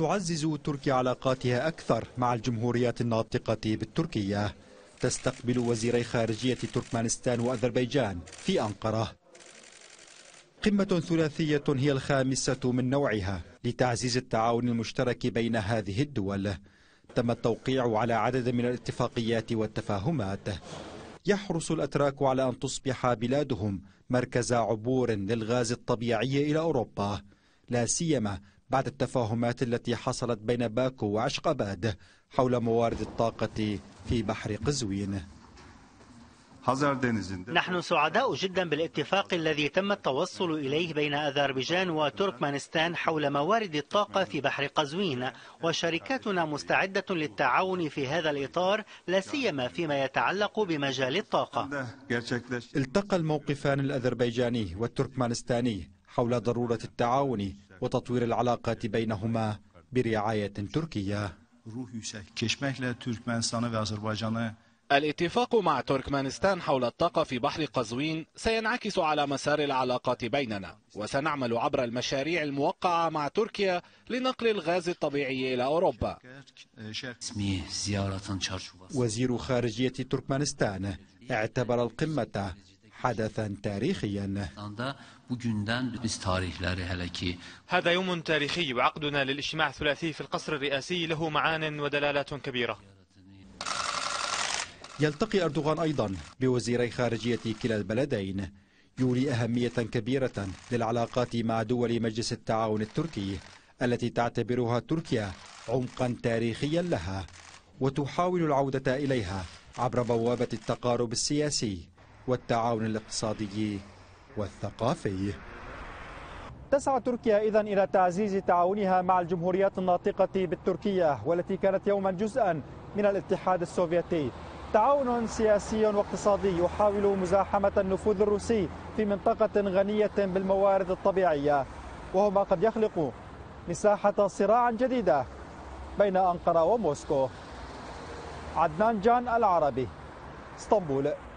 تعزز تركيا علاقاتها أكثر مع الجمهوريات الناطقة بالتركية تستقبل وزيري خارجية تركمانستان وأذربيجان في أنقرة قمة ثلاثية هي الخامسة من نوعها لتعزيز التعاون المشترك بين هذه الدول تم التوقيع على عدد من الاتفاقيات والتفاهمات يحرص الأتراك على أن تصبح بلادهم مركز عبور للغاز الطبيعي إلى أوروبا لا سيما بعد التفاهمات التي حصلت بين باكو وعشقباد حول موارد الطاقة في بحر قزوين نحن سعداء جدا بالاتفاق الذي تم التوصل إليه بين أذربيجان وتركمانستان حول موارد الطاقة في بحر قزوين وشركاتنا مستعدة للتعاون في هذا الإطار لا سيما فيما يتعلق بمجال الطاقة التقى الموقفان الأذربيجاني والتركمانستاني حول ضرورة التعاون وتطوير العلاقات بينهما برعاية تركية الاتفاق مع تركمانستان حول الطاقة في بحر قزوين سينعكس على مسار العلاقات بيننا وسنعمل عبر المشاريع الموقعة مع تركيا لنقل الغاز الطبيعي إلى أوروبا وزير خارجية تركمانستان اعتبر القمة حدثا تاريخيا هذا يوم تاريخي وعقدنا للاجتماع الثلاثي في القصر الرئاسي له معان ودلالات كبيرة يلتقي أردوغان أيضا بوزيري خارجية كلا البلدين يولي أهمية كبيرة للعلاقات مع دول مجلس التعاون التركي التي تعتبرها تركيا عمقا تاريخيا لها وتحاول العودة إليها عبر بوابة التقارب السياسي والتعاون الاقتصادي والثقافي تسعى تركيا إذا إلى تعزيز تعاونها مع الجمهوريات الناطقة بالتركية والتي كانت يوما جزءا من الاتحاد السوفيتي تعاون سياسي واقتصادي يحاول مزاحمة النفوذ الروسي في منطقة غنية بالموارد الطبيعية وهو ما قد يخلق مساحة صراع جديدة بين أنقرة وموسكو عدنان جان العربي اسطنبول